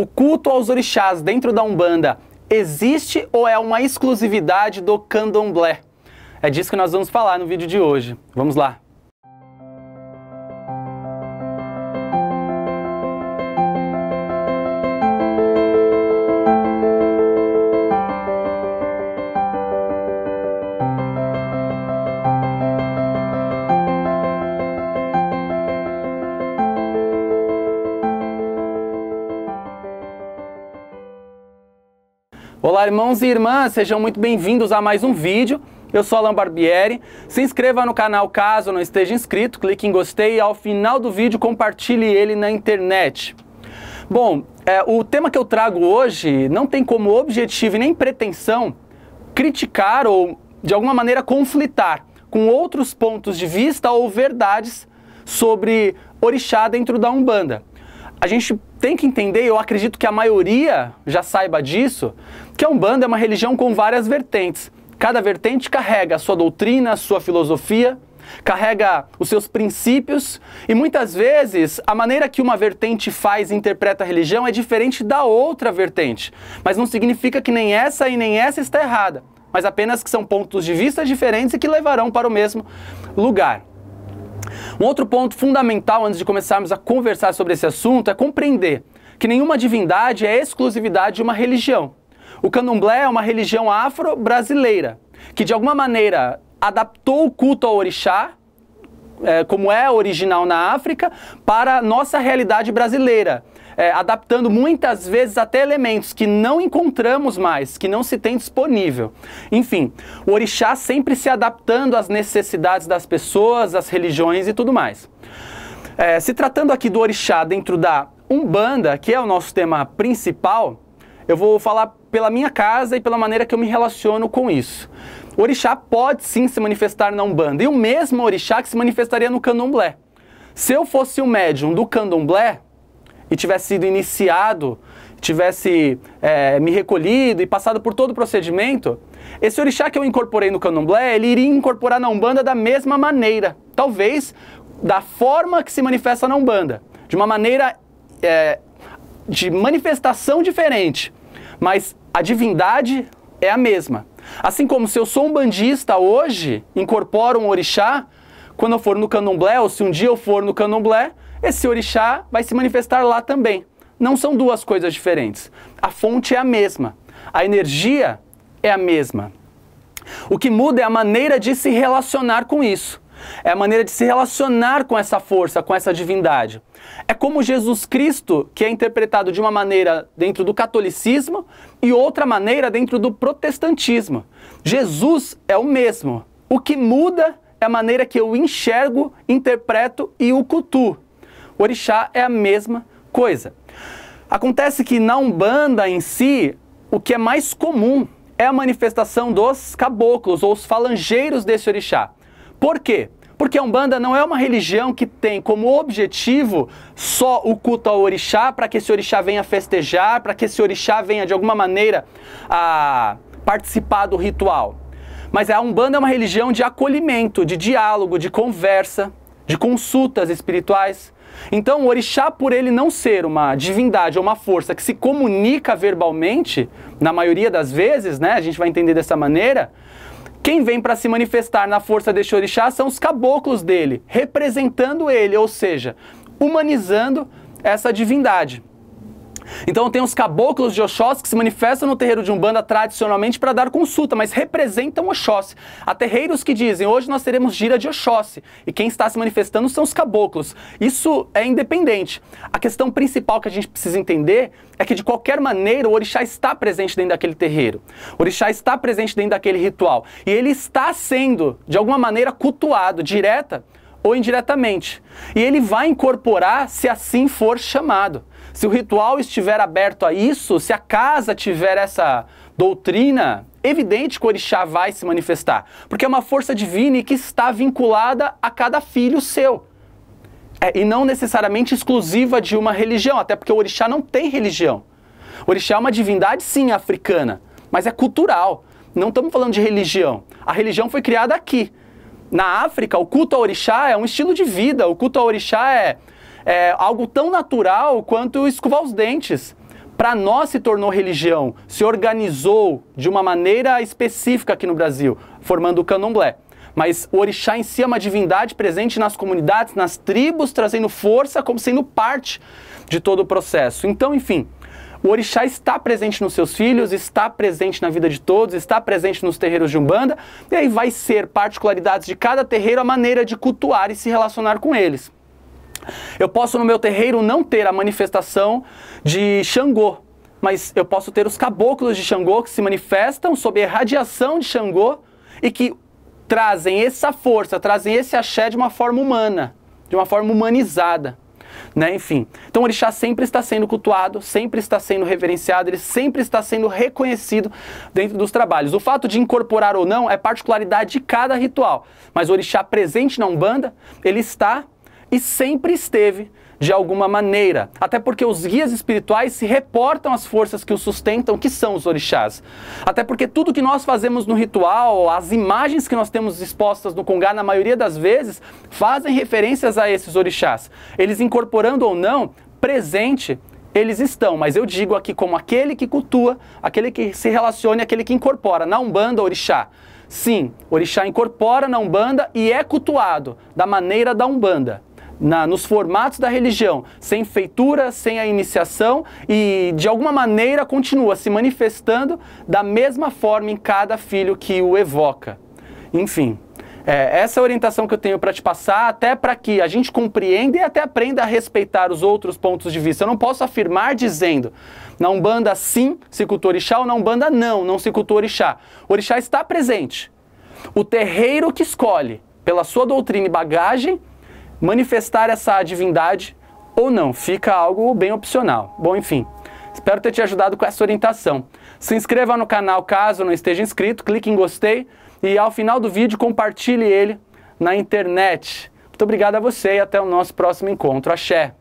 O culto aos orixás dentro da Umbanda existe ou é uma exclusividade do candomblé? É disso que nós vamos falar no vídeo de hoje. Vamos lá! Olá, irmãos e irmãs, sejam muito bem-vindos a mais um vídeo. Eu sou Alan Barbieri. Se inscreva no canal caso não esteja inscrito, clique em gostei e ao final do vídeo compartilhe ele na internet. Bom, é, o tema que eu trago hoje não tem como objetivo e nem pretensão criticar ou, de alguma maneira, conflitar com outros pontos de vista ou verdades sobre orixá dentro da Umbanda a gente tem que entender, eu acredito que a maioria já saiba disso, que a Umbanda é uma religião com várias vertentes. Cada vertente carrega a sua doutrina, a sua filosofia, carrega os seus princípios e muitas vezes a maneira que uma vertente faz e interpreta a religião é diferente da outra vertente. Mas não significa que nem essa e nem essa está errada, mas apenas que são pontos de vista diferentes e que levarão para o mesmo lugar. Um outro ponto fundamental antes de começarmos a conversar sobre esse assunto é compreender que nenhuma divindade é exclusividade de uma religião. O candomblé é uma religião afro-brasileira que, de alguma maneira, adaptou o culto ao orixá é, como é original na África para a nossa realidade brasileira. É, adaptando muitas vezes até elementos que não encontramos mais, que não se tem disponível. Enfim, o orixá sempre se adaptando às necessidades das pessoas, às religiões e tudo mais. É, se tratando aqui do orixá dentro da Umbanda, que é o nosso tema principal, eu vou falar pela minha casa e pela maneira que eu me relaciono com isso. O orixá pode sim se manifestar na Umbanda, e o mesmo orixá que se manifestaria no candomblé. Se eu fosse o médium do candomblé e tivesse sido iniciado, tivesse é, me recolhido e passado por todo o procedimento, esse orixá que eu incorporei no candomblé, ele iria incorporar na Umbanda da mesma maneira, talvez da forma que se manifesta na Umbanda, de uma maneira é, de manifestação diferente, mas a divindade é a mesma. Assim como se eu sou um bandista hoje, incorporo um orixá, quando eu for no candomblé, ou se um dia eu for no candomblé, esse orixá vai se manifestar lá também. Não são duas coisas diferentes. A fonte é a mesma. A energia é a mesma. O que muda é a maneira de se relacionar com isso. É a maneira de se relacionar com essa força, com essa divindade. É como Jesus Cristo, que é interpretado de uma maneira dentro do catolicismo e outra maneira dentro do protestantismo. Jesus é o mesmo. O que muda é a maneira que eu enxergo, interpreto e o cultuo. O orixá é a mesma coisa. Acontece que na Umbanda em si, o que é mais comum é a manifestação dos caboclos ou os falangeiros desse orixá. Por quê? Porque a Umbanda não é uma religião que tem como objetivo só o culto ao orixá, para que esse orixá venha festejar, para que esse orixá venha de alguma maneira a participar do ritual. Mas a Umbanda é uma religião de acolhimento, de diálogo, de conversa, de consultas espirituais. Então, o orixá, por ele não ser uma divindade ou uma força que se comunica verbalmente, na maioria das vezes, né, a gente vai entender dessa maneira, quem vem para se manifestar na força deste orixá são os caboclos dele, representando ele, ou seja, humanizando essa divindade. Então tem os caboclos de Oxóssi que se manifestam no terreiro de Umbanda tradicionalmente para dar consulta, mas representam Oxóssi. Há terreiros que dizem, hoje nós teremos gira de Oxóssi, e quem está se manifestando são os caboclos. Isso é independente. A questão principal que a gente precisa entender é que de qualquer maneira o orixá está presente dentro daquele terreiro. O orixá está presente dentro daquele ritual e ele está sendo de alguma maneira cultuado direta ou indiretamente. E ele vai incorporar se assim for chamado. Se o ritual estiver aberto a isso, se a casa tiver essa doutrina, evidente que o orixá vai se manifestar, porque é uma força divina e que está vinculada a cada filho seu. É, e não necessariamente exclusiva de uma religião, até porque o orixá não tem religião. O orixá é uma divindade, sim, africana, mas é cultural. Não estamos falando de religião. A religião foi criada aqui. Na África, o culto ao orixá é um estilo de vida, o culto ao orixá é, é algo tão natural quanto escovar os dentes. Para nós se tornou religião, se organizou de uma maneira específica aqui no Brasil, formando o candomblé. Mas o orixá em si é uma divindade presente nas comunidades, nas tribos, trazendo força como sendo parte de todo o processo. Então, enfim, o orixá está presente nos seus filhos, está presente na vida de todos, está presente nos terreiros de Umbanda, e aí vai ser particularidades de cada terreiro a maneira de cultuar e se relacionar com eles. Eu posso no meu terreiro não ter a manifestação de Xangô, mas eu posso ter os caboclos de Xangô que se manifestam sob a irradiação de Xangô e que trazem essa força, trazem esse axé de uma forma humana, de uma forma humanizada né? Enfim. Então o orixá sempre está sendo cultuado, sempre está sendo reverenciado, ele sempre está sendo reconhecido dentro dos trabalhos. O fato de incorporar ou não é particularidade de cada ritual, mas o orixá presente na Umbanda, ele está e sempre esteve de alguma maneira. Até porque os guias espirituais se reportam às forças que os sustentam, que são os orixás. Até porque tudo que nós fazemos no ritual, as imagens que nós temos expostas no Congá, na maioria das vezes, fazem referências a esses orixás. Eles incorporando ou não, presente eles estão, mas eu digo aqui como aquele que cultua, aquele que se relaciona, aquele que incorpora na Umbanda Orixá. Sim, Orixá incorpora na Umbanda e é cultuado da maneira da Umbanda na, nos formatos da religião, sem feitura, sem a iniciação e de alguma maneira continua se manifestando da mesma forma em cada filho que o evoca. Enfim. É, essa é a orientação que eu tenho para te passar, até para que a gente compreenda e até aprenda a respeitar os outros pontos de vista. Eu não posso afirmar dizendo, na Umbanda sim se cultua orixá ou na Umbanda não, não se cultua orixá. O orixá está presente. O terreiro que escolhe, pela sua doutrina e bagagem, manifestar essa divindade ou não, fica algo bem opcional. Bom, enfim, espero ter te ajudado com essa orientação. Se inscreva no canal caso não esteja inscrito, clique em gostei e ao final do vídeo compartilhe ele na internet. Muito obrigado a você e até o nosso próximo encontro. Axé!